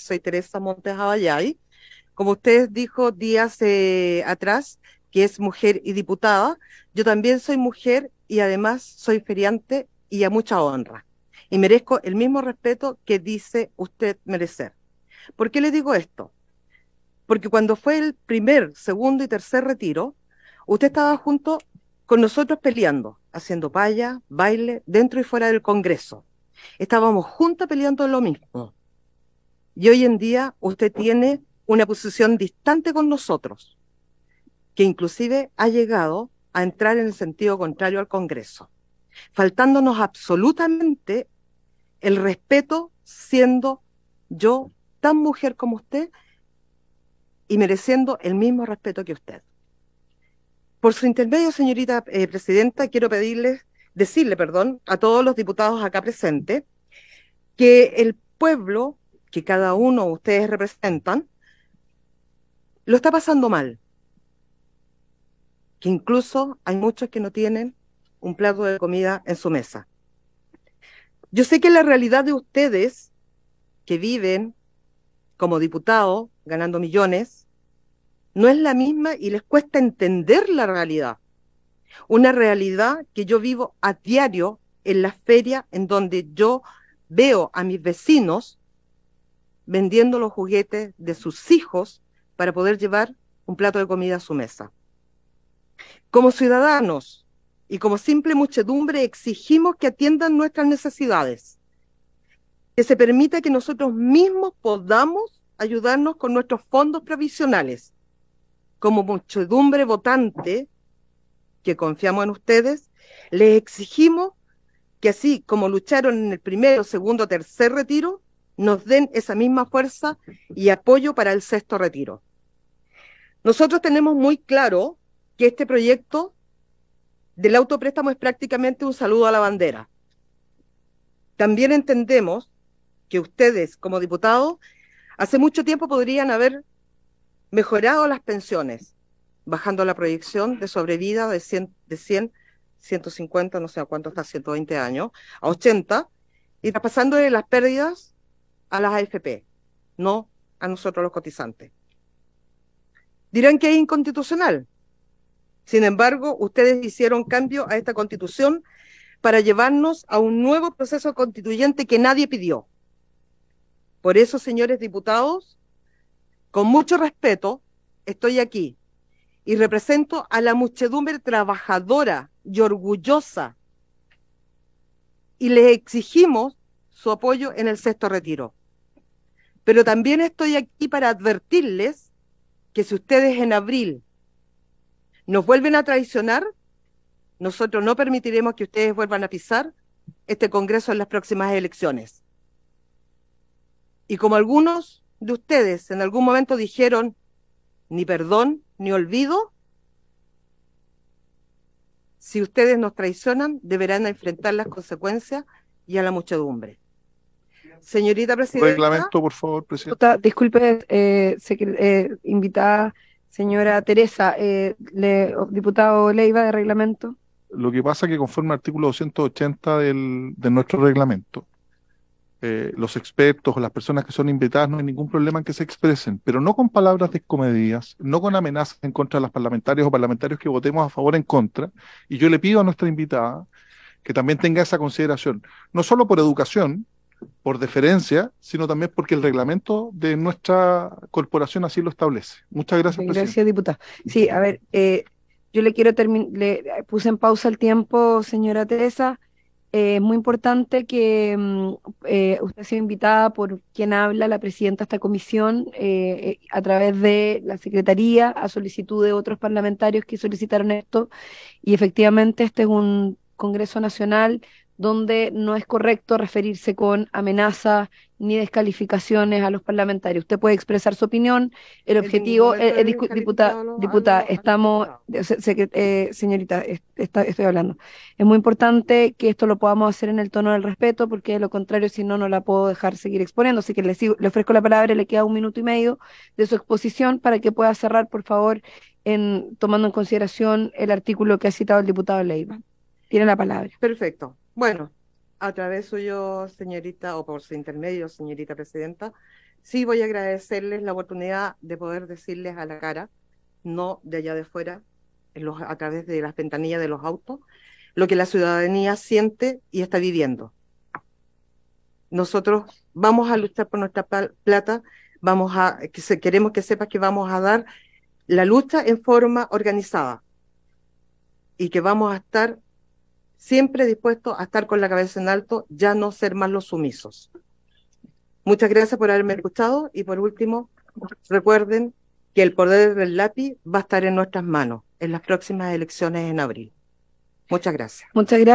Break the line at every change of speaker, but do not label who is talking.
soy Teresa Montes Abayay. Como usted dijo días eh, atrás, que es mujer y diputada, yo también soy mujer y además soy feriante y a mucha honra. Y merezco el mismo respeto que dice usted merecer. ¿Por qué le digo esto? Porque cuando fue el primer, segundo y tercer retiro, usted estaba junto con nosotros peleando, haciendo paya, baile, dentro y fuera del Congreso. Estábamos juntas peleando lo mismo. Y hoy en día usted tiene una posición distante con nosotros, que inclusive ha llegado a entrar en el sentido contrario al Congreso, faltándonos absolutamente el respeto siendo yo tan mujer como usted y mereciendo el mismo respeto que usted. Por su intermedio, señorita eh, presidenta, quiero pedirles, decirle, perdón, a todos los diputados acá presentes que el pueblo que cada uno de ustedes representan, lo está pasando mal. Que incluso hay muchos que no tienen un plato de comida en su mesa. Yo sé que la realidad de ustedes que viven como diputados, ganando millones, no es la misma y les cuesta entender la realidad. Una realidad que yo vivo a diario en la feria en donde yo veo a mis vecinos vendiendo los juguetes de sus hijos para poder llevar un plato de comida a su mesa. Como ciudadanos y como simple muchedumbre exigimos que atiendan nuestras necesidades, que se permita que nosotros mismos podamos ayudarnos con nuestros fondos provisionales. Como muchedumbre votante, que confiamos en ustedes, les exigimos que así como lucharon en el primero, segundo, tercer retiro, nos den esa misma fuerza y apoyo para el sexto retiro. Nosotros tenemos muy claro que este proyecto del autopréstamo es prácticamente un saludo a la bandera. También entendemos que ustedes, como diputados, hace mucho tiempo podrían haber mejorado las pensiones, bajando la proyección de sobrevida de 100, de 100 150, no sé a cuánto está, 120 años, a 80, y de las pérdidas a las AFP, no a nosotros los cotizantes. Dirán que es inconstitucional. Sin embargo, ustedes hicieron cambio a esta constitución para llevarnos a un nuevo proceso constituyente que nadie pidió. Por eso, señores diputados, con mucho respeto, estoy aquí y represento a la muchedumbre trabajadora y orgullosa y les exigimos su apoyo en el sexto retiro. Pero también estoy aquí para advertirles que si ustedes en abril nos vuelven a traicionar, nosotros no permitiremos que ustedes vuelvan a pisar este Congreso en las próximas elecciones. Y como algunos de ustedes en algún momento dijeron ni perdón ni olvido, si ustedes nos traicionan, deberán enfrentar las consecuencias y a la muchedumbre. Señorita presidenta. Reglamento, por favor, presidenta.
Disculpe, eh, eh, invitada señora Teresa, eh, diputado Leiva de reglamento. Lo que pasa es que conforme al artículo 280 del, de nuestro reglamento, los expertos o las personas que son invitadas no hay ningún problema en que se expresen, pero no con palabras descomedidas, no con amenazas en contra de los parlamentarios o parlamentarios que votemos a favor o en contra. Y yo le pido a nuestra invitada que también tenga esa consideración, no solo por educación, por deferencia, sino también porque el reglamento de nuestra corporación así lo establece. Muchas gracias, Gracias, diputada. Sí, a ver, eh, yo le quiero terminar, le puse en pausa el tiempo, señora Teresa. Eh, es muy importante que mm, eh, usted sea invitada por quien habla, la presidenta de esta comisión, eh, a través de la Secretaría, a solicitud de otros parlamentarios que solicitaron esto. Y efectivamente este es un Congreso Nacional donde no es correcto referirse con amenazas ni descalificaciones a los parlamentarios. Usted puede expresar su opinión, el, objetivo, e-, eh, diputada, diputada, estamos, eh, eh, señorita, estoy hablando. Es muy importante que esto lo podamos hacer en el tono del respeto, porque de lo contrario, si no, no la puedo dejar seguir exponiendo. Así que le, ofrezco la palabra, le queda un minuto y medio de su exposición para que pueda cerrar, por favor, tomando en consideración el artículo que ha citado el diputado Leiva. Tiene la palabra.
Perfecto. Bueno, a través suyo, señorita, o por su intermedio, señorita presidenta, sí voy a agradecerles la oportunidad de poder decirles a la cara, no de allá de fuera, a través de las ventanillas de los autos, lo que la ciudadanía siente y está viviendo. Nosotros vamos a luchar por nuestra plata, vamos a, que queremos que sepas que vamos a dar la lucha en forma organizada y que vamos a estar siempre dispuesto a estar con la cabeza en alto, ya no ser más los sumisos. Muchas gracias por haberme escuchado y por último, recuerden que el poder del lápiz va a estar en nuestras manos en las próximas elecciones en abril. Muchas gracias.
Muchas gracias.